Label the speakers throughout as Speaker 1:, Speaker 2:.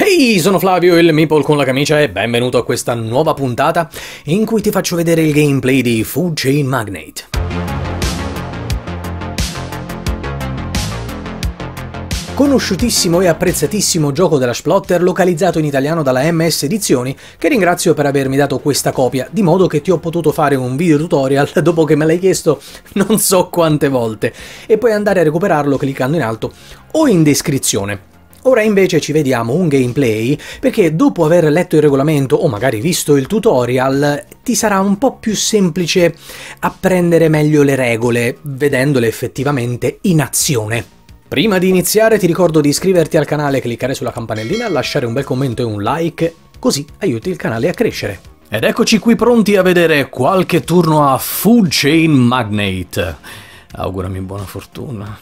Speaker 1: Ehi, hey, sono Flavio il Meeple con la camicia e benvenuto a questa nuova puntata in cui ti faccio vedere il gameplay di Food Chain Magnate. Conosciutissimo e apprezzatissimo gioco della Splotter localizzato in italiano dalla MS Edizioni che ringrazio per avermi dato questa copia, di modo che ti ho potuto fare un video tutorial dopo che me l'hai chiesto non so quante volte e puoi andare a recuperarlo cliccando in alto o in descrizione. Ora invece ci vediamo un gameplay perché dopo aver letto il regolamento o magari visto il tutorial ti sarà un po' più semplice apprendere meglio le regole vedendole effettivamente in azione. Prima di iniziare ti ricordo di iscriverti al canale, cliccare sulla campanellina, lasciare un bel commento e un like, così aiuti il canale a crescere. Ed eccoci qui pronti a vedere qualche turno a Food Chain Magnate. Augurami buona fortuna.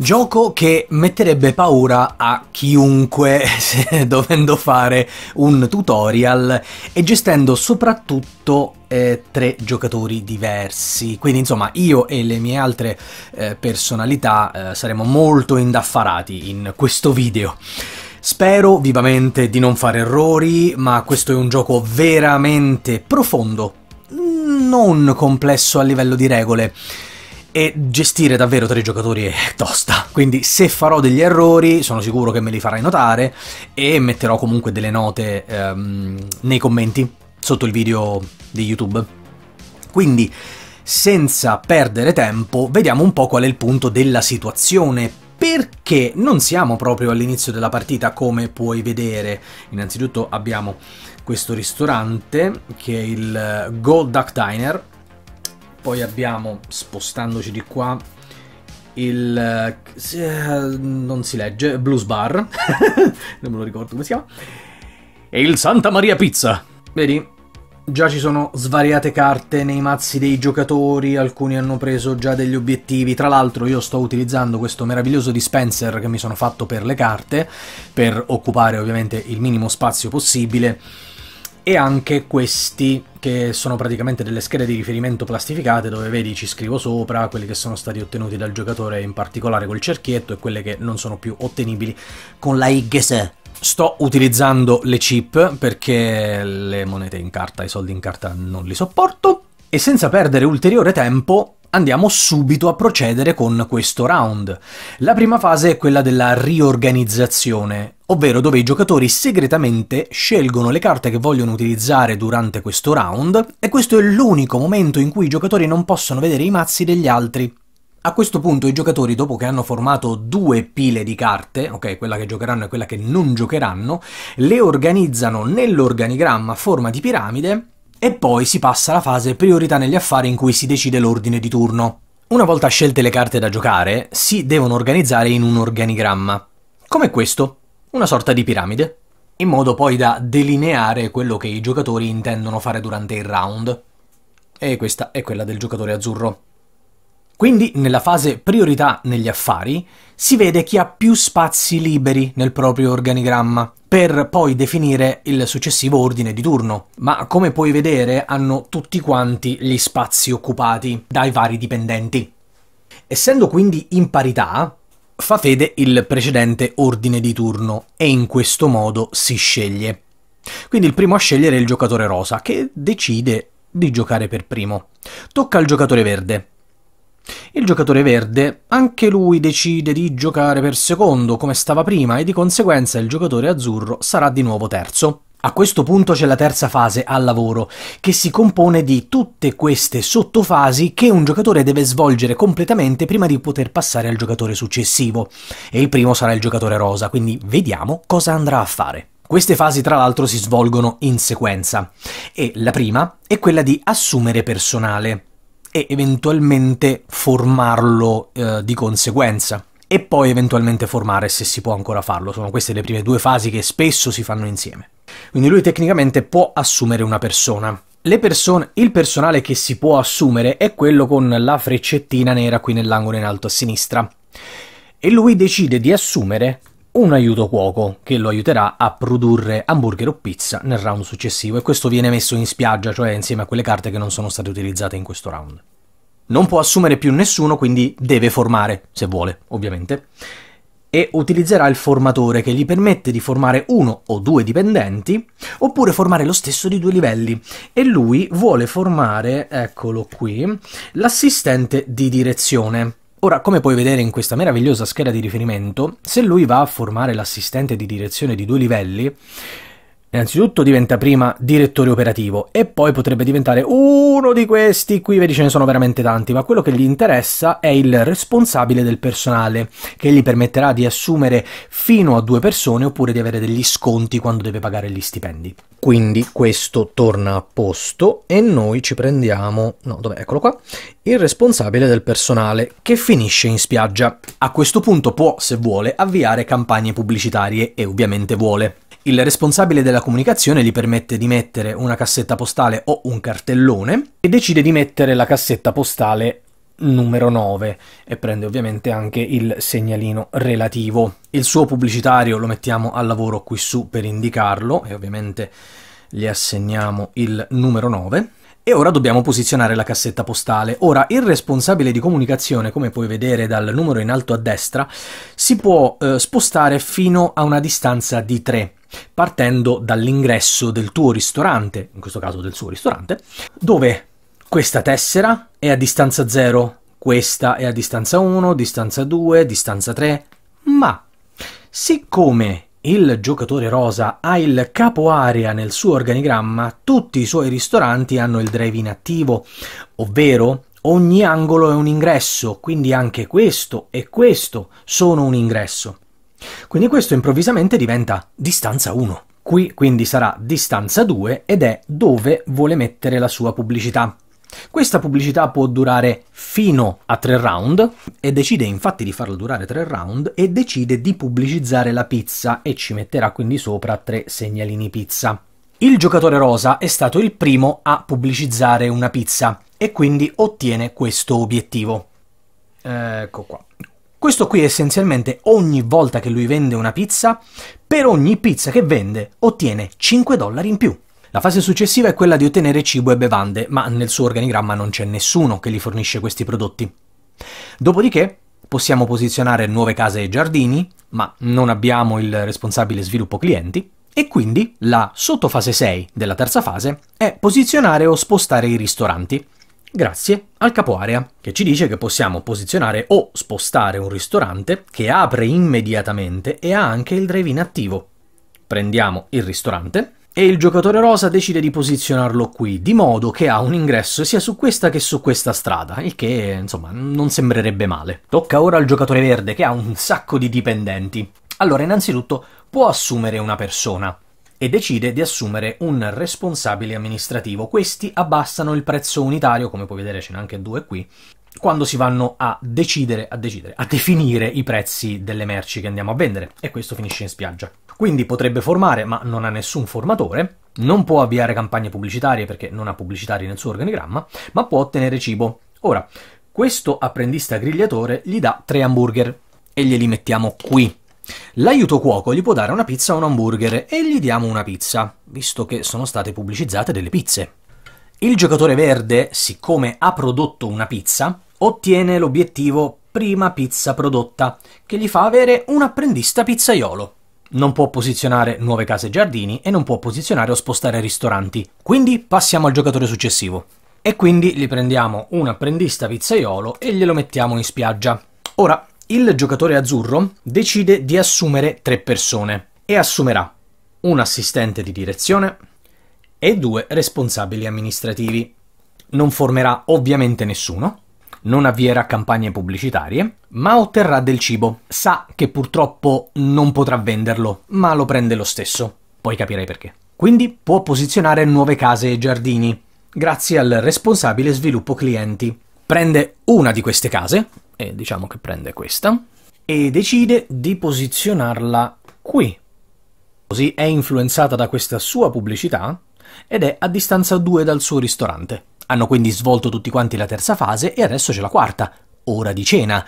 Speaker 1: Gioco che metterebbe paura a chiunque dovendo fare un tutorial e gestendo soprattutto eh, tre giocatori diversi. Quindi, insomma, io e le mie altre eh, personalità eh, saremo molto indaffarati in questo video. Spero vivamente di non fare errori, ma questo è un gioco veramente profondo, non complesso a livello di regole e gestire davvero tre giocatori è tosta. Quindi se farò degli errori sono sicuro che me li farai notare e metterò comunque delle note ehm, nei commenti sotto il video di YouTube. Quindi senza perdere tempo vediamo un po' qual è il punto della situazione perché non siamo proprio all'inizio della partita come puoi vedere. Innanzitutto abbiamo questo ristorante che è il Gold Duck Diner poi abbiamo, spostandoci di qua, il... Eh, non si legge, Blues Bar, non me lo ricordo come si chiama, e il Santa Maria Pizza. Vedi? Già ci sono svariate carte nei mazzi dei giocatori, alcuni hanno preso già degli obiettivi. Tra l'altro io sto utilizzando questo meraviglioso dispenser che mi sono fatto per le carte, per occupare ovviamente il minimo spazio possibile e anche questi che sono praticamente delle schede di riferimento plastificate dove vedi ci scrivo sopra quelli che sono stati ottenuti dal giocatore in particolare col cerchietto e quelle che non sono più ottenibili con la IGS. Sto utilizzando le chip perché le monete in carta, i soldi in carta non li sopporto e senza perdere ulteriore tempo andiamo subito a procedere con questo round. La prima fase è quella della riorganizzazione, ovvero dove i giocatori segretamente scelgono le carte che vogliono utilizzare durante questo round, e questo è l'unico momento in cui i giocatori non possono vedere i mazzi degli altri. A questo punto i giocatori, dopo che hanno formato due pile di carte, ok, quella che giocheranno e quella che non giocheranno, le organizzano nell'organigramma a forma di piramide e poi si passa alla fase priorità negli affari in cui si decide l'ordine di turno. Una volta scelte le carte da giocare, si devono organizzare in un organigramma, come questo, una sorta di piramide, in modo poi da delineare quello che i giocatori intendono fare durante il round. E questa è quella del giocatore azzurro. Quindi nella fase priorità negli affari si vede chi ha più spazi liberi nel proprio organigramma per poi definire il successivo ordine di turno, ma come puoi vedere hanno tutti quanti gli spazi occupati dai vari dipendenti. Essendo quindi in parità, fa fede il precedente ordine di turno e in questo modo si sceglie. Quindi il primo a scegliere è il giocatore rosa, che decide di giocare per primo. Tocca al giocatore verde, il giocatore verde anche lui decide di giocare per secondo come stava prima e di conseguenza il giocatore azzurro sarà di nuovo terzo. A questo punto c'è la terza fase al lavoro, che si compone di tutte queste sottofasi che un giocatore deve svolgere completamente prima di poter passare al giocatore successivo. E il primo sarà il giocatore rosa, quindi vediamo cosa andrà a fare. Queste fasi tra l'altro si svolgono in sequenza e la prima è quella di assumere personale e eventualmente formarlo eh, di conseguenza e poi eventualmente formare se si può ancora farlo. Sono queste le prime due fasi che spesso si fanno insieme. Quindi lui tecnicamente può assumere una persona. Person il personale che si può assumere è quello con la freccettina nera qui nell'angolo in alto a sinistra. E lui decide di assumere un aiuto cuoco che lo aiuterà a produrre hamburger o pizza nel round successivo e questo viene messo in spiaggia, cioè insieme a quelle carte che non sono state utilizzate in questo round. Non può assumere più nessuno, quindi deve formare, se vuole, ovviamente, e utilizzerà il formatore che gli permette di formare uno o due dipendenti, oppure formare lo stesso di due livelli. E lui vuole formare, eccolo qui, l'assistente di direzione Ora, come puoi vedere in questa meravigliosa scheda di riferimento, se lui va a formare l'assistente di direzione di due livelli, innanzitutto diventa prima direttore operativo e poi potrebbe diventare uno di questi, qui vedi ce ne sono veramente tanti, ma quello che gli interessa è il responsabile del personale, che gli permetterà di assumere fino a due persone oppure di avere degli sconti quando deve pagare gli stipendi. Quindi questo torna a posto e noi ci prendiamo, no, dov'è? Eccolo qua, il responsabile del personale che finisce in spiaggia. A questo punto può, se vuole, avviare campagne pubblicitarie e ovviamente vuole. Il responsabile della comunicazione gli permette di mettere una cassetta postale o un cartellone e decide di mettere la cassetta postale numero 9 e prende ovviamente anche il segnalino relativo. Il suo pubblicitario lo mettiamo al lavoro qui su per indicarlo e ovviamente gli assegniamo il numero 9 e ora dobbiamo posizionare la cassetta postale. Ora, il responsabile di comunicazione, come puoi vedere dal numero in alto a destra, si può eh, spostare fino a una distanza di 3 partendo dall'ingresso del tuo ristorante, in questo caso del suo ristorante, dove questa tessera è a distanza 0, questa è a distanza 1, distanza 2, distanza 3, ma siccome il giocatore rosa ha il capo area nel suo organigramma, tutti i suoi ristoranti hanno il drive-in attivo, ovvero ogni angolo è un ingresso, quindi anche questo e questo sono un ingresso. Quindi questo improvvisamente diventa distanza 1. Qui quindi sarà distanza 2 ed è dove vuole mettere la sua pubblicità. Questa pubblicità può durare fino a tre round e decide infatti di farla durare tre round e decide di pubblicizzare la pizza e ci metterà quindi sopra tre segnalini pizza. Il giocatore rosa è stato il primo a pubblicizzare una pizza e quindi ottiene questo obiettivo. Ecco qua. Questo qui è essenzialmente ogni volta che lui vende una pizza, per ogni pizza che vende ottiene 5 dollari in più. La fase successiva è quella di ottenere cibo e bevande, ma nel suo organigramma non c'è nessuno che gli fornisce questi prodotti. Dopodiché possiamo posizionare nuove case e giardini, ma non abbiamo il responsabile sviluppo clienti, e quindi la sottofase 6 della terza fase è posizionare o spostare i ristoranti, grazie al capo area, che ci dice che possiamo posizionare o spostare un ristorante che apre immediatamente e ha anche il drive-in attivo. Prendiamo il ristorante, e il giocatore rosa decide di posizionarlo qui, di modo che ha un ingresso sia su questa che su questa strada, il che insomma non sembrerebbe male. Tocca ora al giocatore verde che ha un sacco di dipendenti. Allora innanzitutto può assumere una persona e decide di assumere un responsabile amministrativo. Questi abbassano il prezzo unitario, come puoi vedere ce n'è anche due qui, quando si vanno a decidere, a decidere, a definire i prezzi delle merci che andiamo a vendere e questo finisce in spiaggia. Quindi potrebbe formare, ma non ha nessun formatore, non può avviare campagne pubblicitarie perché non ha pubblicitari nel suo organigramma, ma può ottenere cibo. Ora, questo apprendista grigliatore gli dà tre hamburger e glieli mettiamo qui. L'aiuto cuoco gli può dare una pizza o un hamburger e gli diamo una pizza, visto che sono state pubblicizzate delle pizze. Il giocatore verde, siccome ha prodotto una pizza, ottiene l'obiettivo prima pizza prodotta, che gli fa avere un apprendista pizzaiolo non può posizionare nuove case e giardini e non può posizionare o spostare ristoranti. Quindi passiamo al giocatore successivo. E quindi gli prendiamo un apprendista pizzaiolo e glielo mettiamo in spiaggia. Ora, il giocatore azzurro decide di assumere tre persone e assumerà un assistente di direzione e due responsabili amministrativi. Non formerà ovviamente nessuno, non avvierà campagne pubblicitarie, ma otterrà del cibo. Sa che purtroppo non potrà venderlo, ma lo prende lo stesso. Poi capirei perché. Quindi può posizionare nuove case e giardini, grazie al responsabile sviluppo clienti. Prende una di queste case, e diciamo che prende questa, e decide di posizionarla qui. Così è influenzata da questa sua pubblicità ed è a distanza 2 dal suo ristorante. Hanno quindi svolto tutti quanti la terza fase e adesso c'è la quarta, ora di cena,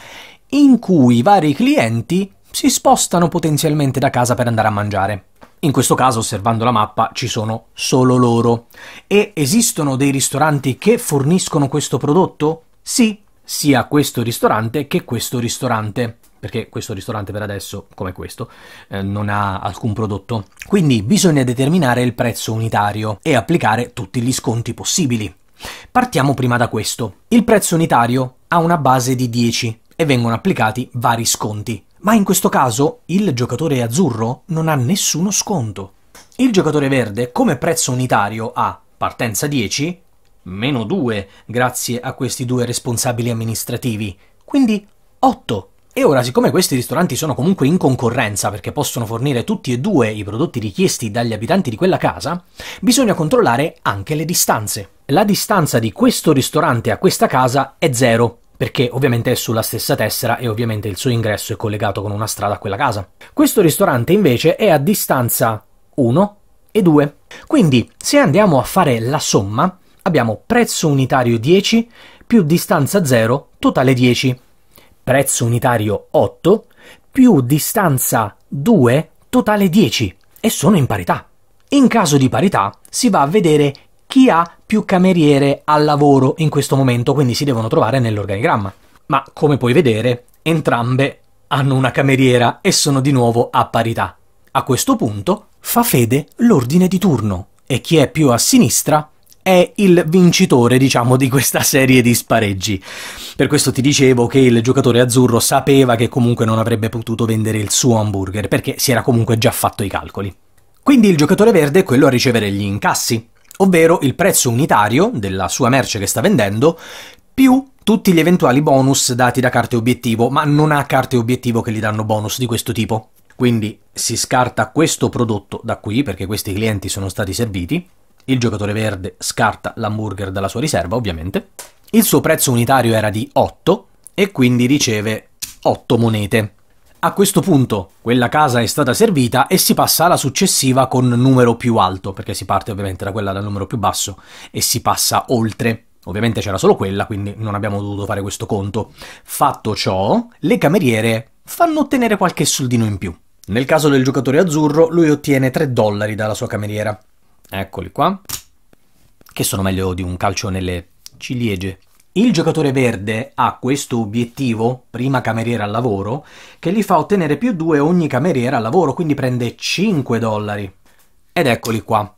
Speaker 1: in cui i vari clienti si spostano potenzialmente da casa per andare a mangiare. In questo caso, osservando la mappa, ci sono solo loro. E esistono dei ristoranti che forniscono questo prodotto? Sì, sia questo ristorante che questo ristorante. Perché questo ristorante per adesso, come questo, eh, non ha alcun prodotto. Quindi bisogna determinare il prezzo unitario e applicare tutti gli sconti possibili. Partiamo prima da questo. Il prezzo unitario ha una base di 10 e vengono applicati vari sconti. Ma in questo caso il giocatore azzurro non ha nessuno sconto. Il giocatore verde come prezzo unitario ha partenza 10, meno 2 grazie a questi due responsabili amministrativi, quindi 8. E ora, siccome questi ristoranti sono comunque in concorrenza perché possono fornire tutti e due i prodotti richiesti dagli abitanti di quella casa, bisogna controllare anche le distanze la distanza di questo ristorante a questa casa è zero, perché ovviamente è sulla stessa tessera e ovviamente il suo ingresso è collegato con una strada a quella casa. Questo ristorante invece è a distanza 1 e 2. Quindi se andiamo a fare la somma, abbiamo prezzo unitario 10 più distanza 0, totale 10. Prezzo unitario 8 più distanza 2, totale 10. E sono in parità. In caso di parità si va a vedere chi ha più cameriere al lavoro in questo momento, quindi si devono trovare nell'organigramma. Ma come puoi vedere, entrambe hanno una cameriera e sono di nuovo a parità. A questo punto fa fede l'ordine di turno e chi è più a sinistra è il vincitore, diciamo, di questa serie di spareggi. Per questo ti dicevo che il giocatore azzurro sapeva che comunque non avrebbe potuto vendere il suo hamburger perché si era comunque già fatto i calcoli. Quindi il giocatore verde è quello a ricevere gli incassi, ovvero il prezzo unitario della sua merce che sta vendendo più tutti gli eventuali bonus dati da carte obiettivo, ma non ha carte obiettivo che gli danno bonus di questo tipo. Quindi si scarta questo prodotto da qui perché questi clienti sono stati serviti. Il giocatore verde scarta l'hamburger dalla sua riserva, ovviamente. Il suo prezzo unitario era di 8 e quindi riceve 8 monete. A questo punto quella casa è stata servita e si passa alla successiva con numero più alto, perché si parte ovviamente da quella dal numero più basso e si passa oltre. Ovviamente c'era solo quella, quindi non abbiamo dovuto fare questo conto. Fatto ciò, le cameriere fanno ottenere qualche soldino in più. Nel caso del giocatore azzurro, lui ottiene 3 dollari dalla sua cameriera. Eccoli qua. Che sono meglio di un calcio nelle ciliegie. Il giocatore verde ha questo obiettivo, prima cameriera al lavoro, che gli fa ottenere più 2 ogni cameriera al lavoro, quindi prende 5 dollari. Ed eccoli qua.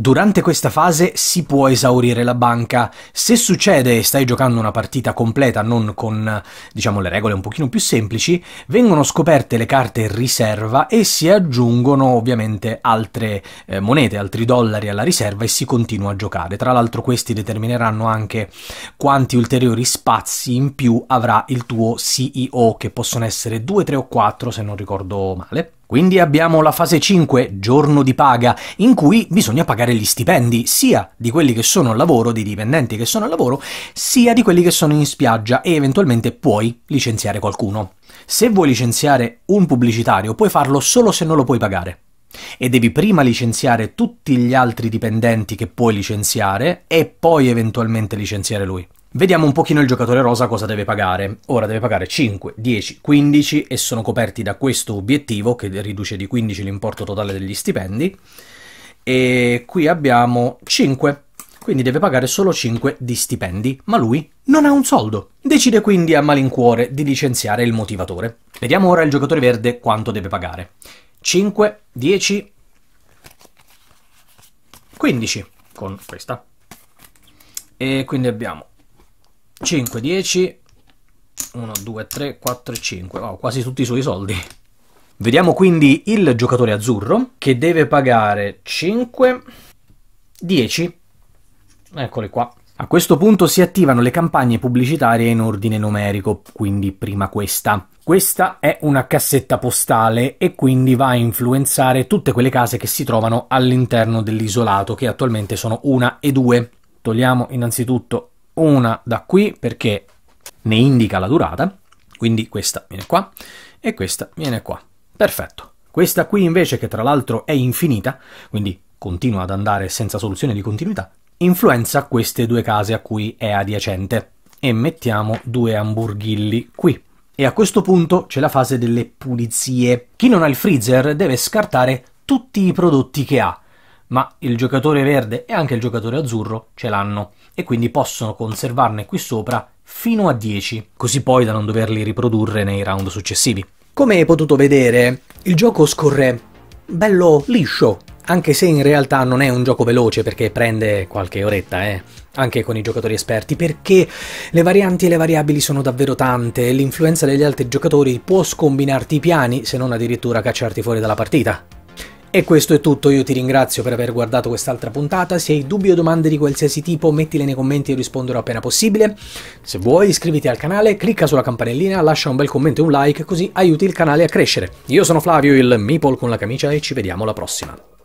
Speaker 1: Durante questa fase si può esaurire la banca. Se succede e stai giocando una partita completa, non con diciamo le regole un pochino più semplici, vengono scoperte le carte riserva e si aggiungono ovviamente altre eh, monete, altri dollari alla riserva e si continua a giocare. Tra l'altro questi determineranno anche quanti ulteriori spazi in più avrà il tuo CEO, che possono essere 2, 3 o 4 se non ricordo male. Quindi abbiamo la fase 5, giorno di paga, in cui bisogna pagare gli stipendi, sia di quelli che sono al lavoro, dei dipendenti che sono al lavoro, sia di quelli che sono in spiaggia e eventualmente puoi licenziare qualcuno. Se vuoi licenziare un pubblicitario, puoi farlo solo se non lo puoi pagare e devi prima licenziare tutti gli altri dipendenti che puoi licenziare e poi eventualmente licenziare lui. Vediamo un pochino il giocatore rosa cosa deve pagare. Ora deve pagare 5, 10, 15 e sono coperti da questo obiettivo che riduce di 15 l'importo totale degli stipendi. E qui abbiamo 5, quindi deve pagare solo 5 di stipendi, ma lui non ha un soldo. Decide quindi a malincuore di licenziare il motivatore. Vediamo ora il giocatore verde quanto deve pagare. 5, 10, 15 con questa. E quindi abbiamo 5, 10, 1, 2, 3, 4 5. Wow, quasi tutti i suoi soldi. Vediamo quindi il giocatore azzurro che deve pagare 5, 10. Eccoli qua. A questo punto si attivano le campagne pubblicitarie in ordine numerico, quindi prima questa. Questa è una cassetta postale e quindi va a influenzare tutte quelle case che si trovano all'interno dell'isolato, che attualmente sono una e due. Togliamo innanzitutto una da qui perché ne indica la durata, quindi questa viene qua e questa viene qua. Perfetto. Questa qui invece, che tra l'altro è infinita, quindi continua ad andare senza soluzione di continuità, influenza queste due case a cui è adiacente. E mettiamo due hamburghilli qui. E a questo punto c'è la fase delle pulizie. Chi non ha il freezer deve scartare tutti i prodotti che ha, ma il giocatore verde e anche il giocatore azzurro ce l'hanno e quindi possono conservarne qui sopra fino a 10, così poi da non doverli riprodurre nei round successivi. Come hai potuto vedere, il gioco scorre bello liscio, anche se in realtà non è un gioco veloce perché prende qualche oretta, eh, anche con i giocatori esperti, perché le varianti e le variabili sono davvero tante e l'influenza degli altri giocatori può scombinarti i piani, se non addirittura cacciarti fuori dalla partita. E questo è tutto, io ti ringrazio per aver guardato quest'altra puntata, se hai dubbi o domande di qualsiasi tipo mettile nei commenti e risponderò appena possibile. Se vuoi iscriviti al canale, clicca sulla campanellina, lascia un bel commento e un like così aiuti il canale a crescere. Io sono Flavio, il Meeple con la camicia e ci vediamo alla prossima.